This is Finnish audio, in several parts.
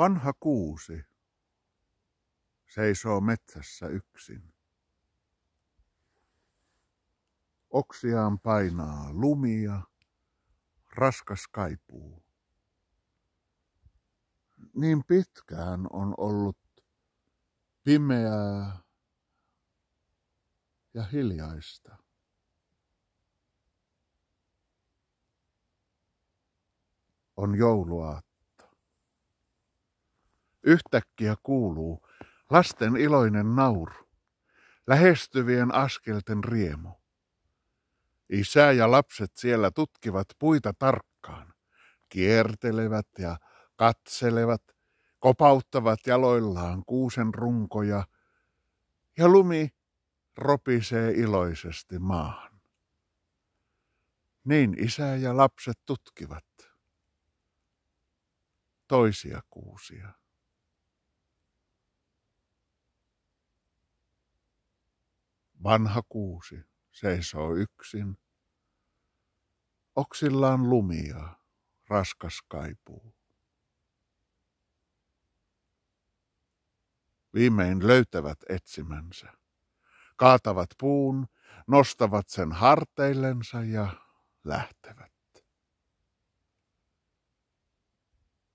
Vanha kuusi seisoo metsässä yksin. Oksiaan painaa lumia, raskas kaipuu. Niin pitkään on ollut pimeää ja hiljaista. On jouluaat. Yhtäkkiä kuuluu lasten iloinen nauru, lähestyvien askelten riemu. Isä ja lapset siellä tutkivat puita tarkkaan, kiertelevät ja katselevat, kopauttavat jaloillaan kuusen runkoja, ja lumi ropisee iloisesti maahan. Niin isä ja lapset tutkivat toisia kuusia. Vanha kuusi seisoo yksin. Oksillaan lumia, raskas kaipuu. Viimein löytävät etsimänsä. Kaatavat puun, nostavat sen harteillensa ja lähtevät.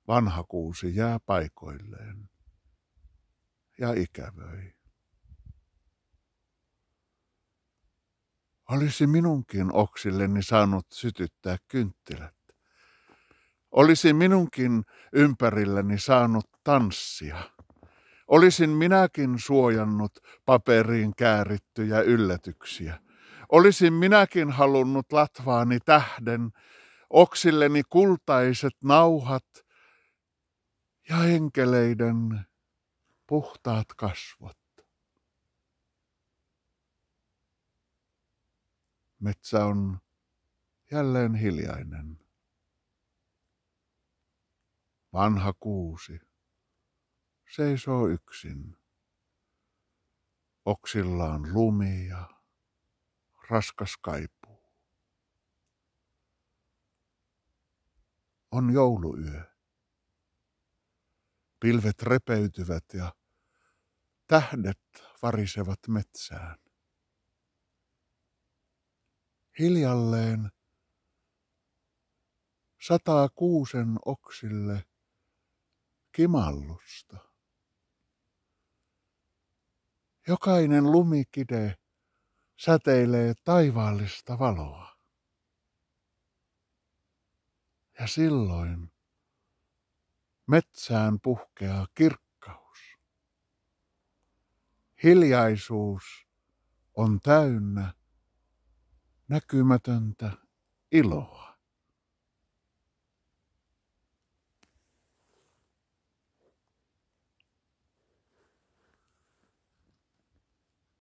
Vanha kuusi jää paikoilleen ja ikävöi. olisi minunkin oksilleni saanut sytyttää kynttilät. Olisi minunkin ympärilläni saanut tanssia. Olisin minäkin suojannut paperiin käärittyjä yllätyksiä. Olisin minäkin halunnut latvaani tähden, oksilleni kultaiset nauhat ja enkeleiden puhtaat kasvot. Metsä on jälleen hiljainen. Vanha kuusi seisoo yksin. Oksillaan lumi ja raskas kaipuu. On jouluyö. Pilvet repeytyvät ja tähdet varisevat metsään hiljalleen sataa kuusen oksille kimallusta. Jokainen lumikide säteilee taivaallista valoa. Ja silloin metsään puhkeaa kirkkaus. Hiljaisuus on täynnä näkymätöntä iloa.